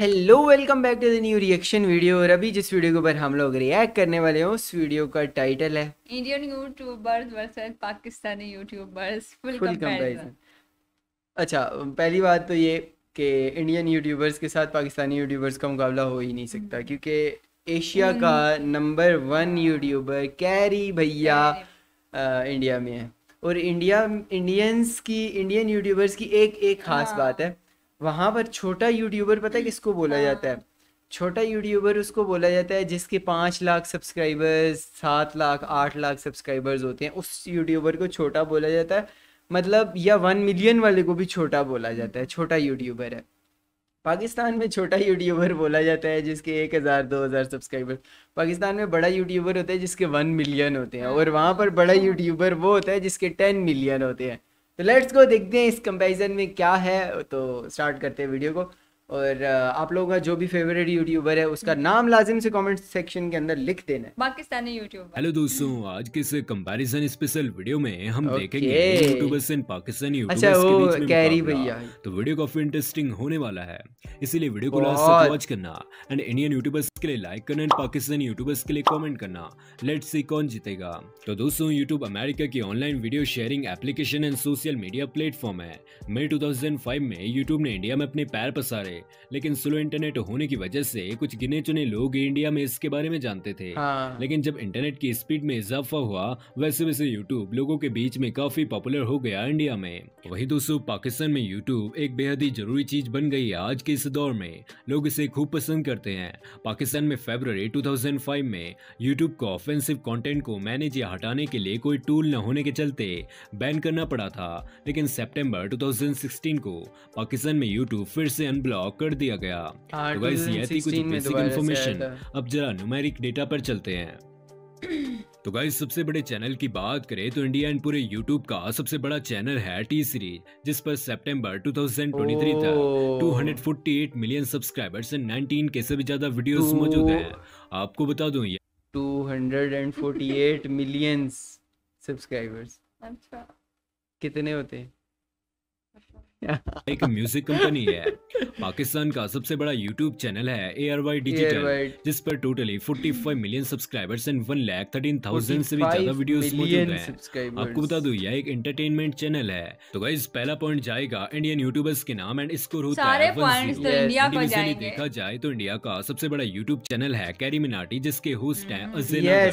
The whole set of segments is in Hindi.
Hello welcome back to the new reaction video और अभी जिस वीडियो के ऊपर हम लोग रिएक्ट करने वाले हैं उस वीडियो का टाइटल है Indian YouTubers versus Pakistani YouTubers full comparison अच्छा पहली बात तो ये कि इंडियन यूट्यूबर्स के साथ पाकिस्तानी यूट्यूबर्स का मुकाबला हो ही नहीं सकता हम्म। क्योंकि एशिया हम्म। का नंबर वन यूट्यूबर कैरी भैया इंडिया में है और इंडिया इंडियंस की इंडियन यूट्यूबर्स की एक एक खास हाँ। बात है वहां पर छोटा यूट्यूबर पता है किसको बोला हाँ। जाता है छोटा यूट्यूबर उसको बोला जाता है जिसके पाँच लाख सब्सक्राइबर्स सात लाख आठ लाख सब्सक्राइबर्स होते हैं उस यूट्यूबर को छोटा बोला जाता है मतलब या वन मिलियन वाले को भी छोटा बोला जाता है छोटा यूट्यूबर है पाकिस्तान में छोटा यूट्यूबर बोला जाता है जिसके एक हज़ार दो हज़ार सब्सक्राइबर पाकिस्तान में बड़ा यूट्यूबर होता है जिसके वन मिलियन होते हैं और वहाँ पर बड़ा यूट्यूबर वो होता है जिसके टेन मिलियन होते हैं तो लेट्स को देखते हैं इस कंपैरिजन में क्या है तो स्टार्ट करते हैं वीडियो को और आप लोगों का जो भी फेवरेट यूट्यूबर है उसका नाम लाजिम से कमेंट सेक्शन के अंदर लिख देना है पाकिस्तानी यूट्यूबर हेलो दोस्तों आज के इस कंपैरिजन स्पेशल वीडियो में हम okay. देखेंगे यूट्यूबर्स इन पाकिस्तानी अच्छा, वो कैरी भैया तो वीडियो काफी इंटरेस्टिंग होने वाला है इसीलिए वीडियो को लास्ट तक वॉच करना एंड इंडियन यूट्यूबर्स के लिए लाइक करना एंड पाकिस्तानी यूट्यूबर्स के लिए कॉमेंट करना लेट सी कौन जीतेगा तो दोस्तों यूट्यूब अमेरिका की online video sharing application and social media platform है मई टू में यूट्यूब ने इंडिया में अपने पैर पसारे लेकिन स्लो इंटरनेट होने की वजह से कुछ गिने चुने लोग इंडिया में इसके बारे में जानते थे हाँ। लेकिन जब इंटरनेट की स्पीड में इजाफा हुआ वैसे वैसे यूट्यूब लोगों के बीच में काफी पॉपुलर हो गया इंडिया में वही दोस्तों पाकिस्तान में यूट्यूब एक बेहद ही जरूरी चीज बन गई है आज के इस दौर में लोग इसे खूब पसंद करते हैं पाकिस्तान में फेबर टू में यूट्यूब को ऑफेंसिव कॉन्टेंट को मैनेज या हटाने के लिए कोई टूल न होने के चलते बैन करना पड़ा था लेकिन सेप्टेम्बर टू को पाकिस्तान में यूट्यूब फिर से अनब्लॉक ब्लॉक कर दिया गया तो गाइस ये थी कुछ बेसिक इन्फॉर्मेशन अब जरा न्यूमेरिक डेटा पर चलते हैं तो गाइस सबसे बड़े चैनल की बात करें तो इंडिया एंड पूरे यूट्यूब का सबसे बड़ा चैनल है टी सीरीज जिस पर सितंबर 2023 तक 248 मिलियन सब्सक्राइबर्स एंड 19 के से भी ज्यादा वीडियोस मौजूद हैं आपको बता दूं ये 248 मिलियन सब्सक्राइबर्स अच्छा कितने होते हैं एक म्यूजिक कंपनी है पाकिस्तान का सबसे बड़ा यूट्यूब चैनल है ए आर वाई डिजिटल जिस पर totally 45 million subscribers and one lakh thirteen thousand से भी ज्यादा वीडियोस मौजूद हैं आपको बता दू यह एक एंटरटेनमेंट चैनल है तो गाइज पहला पॉइंट जाएगा इंडियन यूट्यूबर्स के नाम एंड स्कोर होता है तो देखा जाए तो इंडिया का सबसे बड़ा यूट्यूब चैनल है कैरी मिनाटी जिसके होस्ट है अजय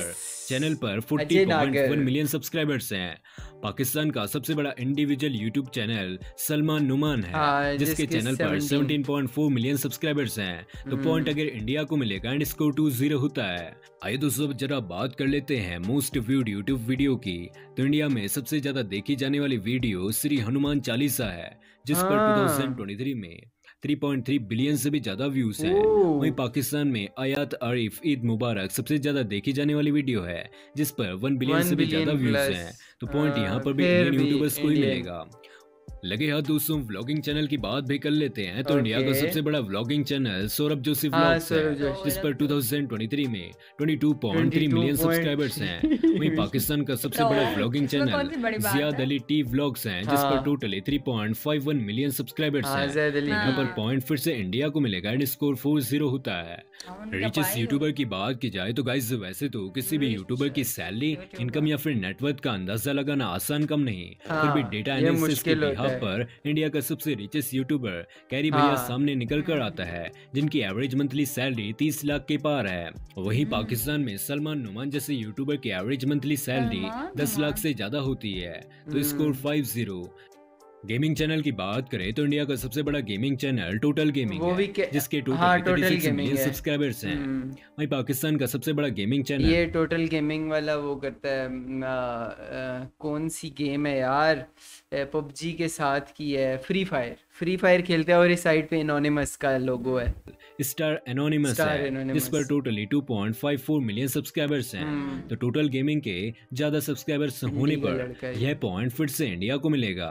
चैनल पर 40.1 मिलियन सब्सक्राइबर्स हैं पाकिस्तान का सबसे बड़ा individual YouTube channel Salman Numan Numan है आ, हाँ, जिसके चैनल पर 17.4 मिलियन सब्सक्राइबर्स हैं तो पॉइंट हम्म। अगर इंडिया को मिलेगा एंड स्कोर टू जीरो होता है आइए दोस्तों जरा बात कर लेते हैं मोस्ट व्यूड यूट्यूब वीडियो की तो इंडिया में सबसे ज्यादा देखी जाने वाली वीडियो श्री हनुमान चालीसा है जिस पर टू हाँ। में 3.3 बिलियन से भी ज्यादा व्यूज है वही पाकिस्तान में आयात आरिफ ईद मुबारक सबसे ज्यादा देखी जाने वाली वीडियो है जिस पर 1 बिलियन से भी ज्यादा व्यूज है तो पॉइंट यहाँ पर भी इंडियन यूट्यूबर्स को ही मिलेगा लगे हाथ दोस्तों व्लॉगिंग चैनल की बात भी कर लेते हैं तो okay. इंडिया का सबसे बड़ा vlogging channel Saurabh Joshi vlogs हाँ, है जिस पर 2023 में 22.3 मिलियन सब्सक्राइबर्स हैं वहीं पाकिस्तान का सबसे बड़ा vlogging channel Zaid Ali T vlogs हैं जिस पर टोटली 3.51 मिलियन सब्सक्राइबर्स हैं यहाँ पर पॉइंट फिर से इंडिया को मिलेगा एंड स्कोर फोर जीरो होता है रिचेस्ट हाँ, यूट्यूबर की बात की जाए तो गाइज वैसे तो किसी भी यूट्यूबर की सैलरी इनकम या फिर नेटवर्क का अंदाजा लगाना आसान कम नहीं हाँ, फिर भी डेटा एनालिसिस के टॉप पर इंडिया का सबसे रिचेस्ट यूट्यूबर कैरी भैया हाँ। सामने निकल कर आता है जिनकी एवरेज मंथली सैलरी तीस लाख के पार है वही हम्म। पाकिस्तान में सलमान नुमान जैसे यूट्यूबर की एवरेज मंथली सैलरी दस लाख ऐसी ज्यादा होती है तो score five zero gaming channel की बात करें तो इंडिया का सबसे बड़ा गेमिंग चैनल टोटल गेमिंग वो भी जिसके टोटल हाँ, टोटल गेमिंग सब्सक्राइबर्स हैं हम्म। वही पाकिस्तान का सबसे बड़ा गेमिंग चैनल ये टोटल गेमिंग वाला वो करता है आ, आ, कौन सी गेम है यार पबजी के साथ की है फ्री फायर फ्री फायर खेलते हैं और इस साइड पे एनोनिमस का लोगो है स्टार एनोनिमस जिस पर टोटली 2.54 मिलियन सब्सक्राइबर्स हैं हम्म। तो टोटल गेमिंग के ज्यादा सब्सक्राइबर्स होने पर यह पॉइंट फिर से इंडिया को मिलेगा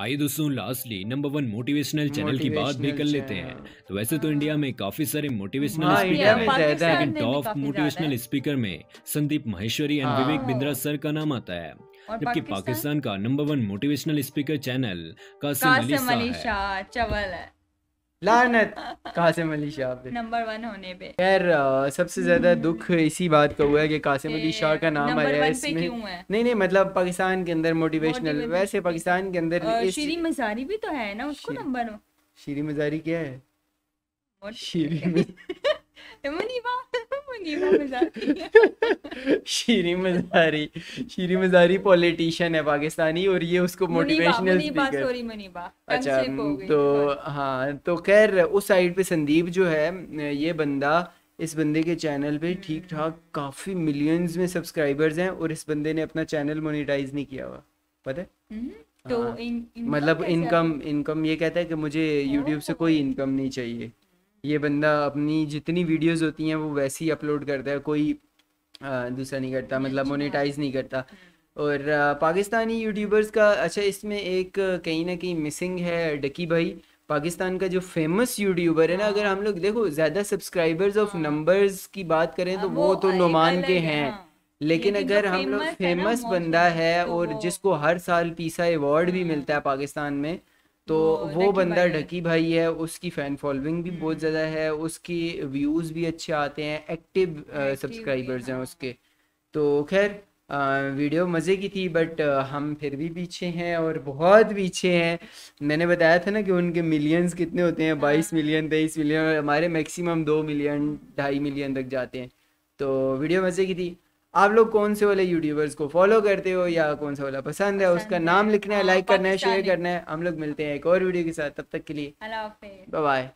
आइए दोस्तों lastly number one motivational channel की बात भी कर लेते हैं तो वैसे तो इंडिया में काफी सारे मोटिवेशनल स्पीकर लेकिन टॉप मोटिवेशनल स्पीकर में संदीप महेश्वरी एंड हाँ। विवेक बिंद्रा सर का नाम आता है जबकि पाकिस्तान का number one motivational speaker channel Qasim Ali Shah है लानत कासिम अली शाह पे नंबर वन होने पे खैर सबसे ज्यादा दुख इसी बात का हुआ है कि कासिम अली शाह का नाम आया इसमें नहीं नहीं मतलब पाकिस्तान के अंदर मोटिवेशनल वैसे पाकिस्तान के अंदर शीरी मजारी भी तो है ना उसको नंबर शीरी मजारी क्या है शीरी शीरी मजारी शीरी मजारी पॉलिटिशियन है पाकिस्तानी और ये उसको मोटिवेशनल स्पीकर अच्छा हम्म, तो हाँ तो खैर उस साइड पे संदीप जो है ये बंदा इस बंदे के चैनल पे ठीक ठाक काफी मिलियंस में सब्सक्राइबर्स हैं और इस बंदे ने अपना चैनल मोनेटाइज नहीं किया हुआ पता है हम्म, तो हाँ, इन, मतलब इनकम इनकम ये कहता है कि मुझे यूट्यूब से तो कोई इनकम नहीं चाहिए ये बंदा अपनी जितनी वीडियोस होती हैं वो वैसी अपलोड करता है कोई दूसरा नहीं करता मतलब मोनेटाइज नहीं करता और पाकिस्तानी यूट्यूबर्स का अच्छा इसमें एक कहीं ना कहीं मिसिंग है डकी भाई पाकिस्तान का जो फेमस यूट्यूबर है ना अगर हम लोग देखो ज़्यादा सब्सक्राइबर्स ऑफ नंबर्स की बात करें तो हाँ, वो तो नुमान के हैं हाँ। लेकिन अगर हम लोग फेमस बंदा है तो और जिसको हर साल पीसा अवार्ड भी हाँ। मिलता है पाकिस्तान में तो वो बंदा ढकी भाई है उसकी फैन फॉलोइंग भी बहुत हम्म। ज़्यादा है उसके व्यूज़ भी अच्छे आते हैं एक्टिव सब्सक्राइबर्स uh, हैं उसके तो खैर वीडियो uh, मज़े की थी बट uh, हम फिर भी पीछे हैं और बहुत पीछे हैं मैंने बताया था ना कि उनके मिलियंस कितने होते हैं हाँ। बाईस मिलियन तेईस मिलियन हमारे मैक्सिमम दो मिलियन ढाई मिलियन तक जाते हैं तो वीडियो मज़े की थी आप लोग कौन से वाले यूट्यूबर्स को फॉलो करते हो या कौन सा वाला पसंद है उसका नाम लिखना है लाइक हाँ, करना है शेयर करना है हम लोग मिलते हैं एक और वीडियो के साथ तब तक के लिए बाय